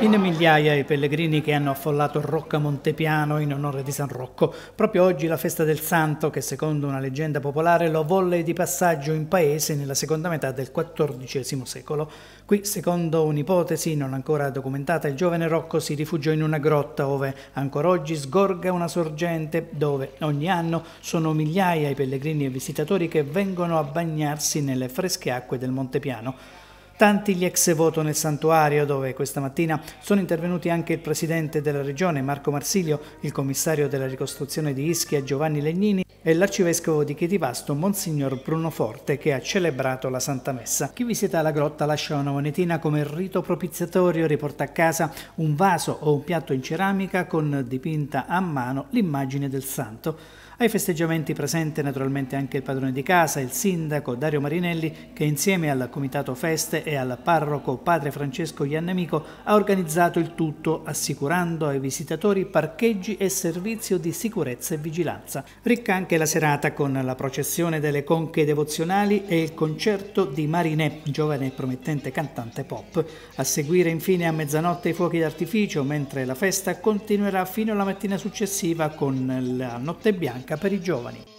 In migliaia i pellegrini che hanno affollato Rocca Montepiano in onore di San Rocco. Proprio oggi la festa del santo che secondo una leggenda popolare lo volle di passaggio in paese nella seconda metà del XIV secolo. Qui, secondo un'ipotesi non ancora documentata, il giovane Rocco si rifugiò in una grotta ove ancora oggi sgorga una sorgente dove ogni anno sono migliaia i pellegrini e visitatori che vengono a bagnarsi nelle fresche acque del Montepiano. Tanti gli ex voto nel santuario, dove questa mattina sono intervenuti anche il presidente della regione Marco Marsilio, il commissario della ricostruzione di Ischia Giovanni Legnini e l'arcivescovo di Chetivasto, Monsignor Bruno Forte, che ha celebrato la Santa Messa. Chi visita la grotta lascia una monetina come rito propiziatorio, riporta a casa un vaso o un piatto in ceramica con dipinta a mano l'immagine del santo. Ai festeggiamenti presente naturalmente anche il padrone di casa, il sindaco Dario Marinelli, che insieme al Comitato Feste e al parroco padre Francesco Iannamico ha organizzato il tutto assicurando ai visitatori parcheggi e servizio di sicurezza e vigilanza. Ricca anche la serata con la processione delle conche devozionali e il concerto di Marinè, giovane e promettente cantante pop. A seguire infine a mezzanotte i fuochi d'artificio, mentre la festa continuerà fino alla mattina successiva con la notte bianca per i giovani.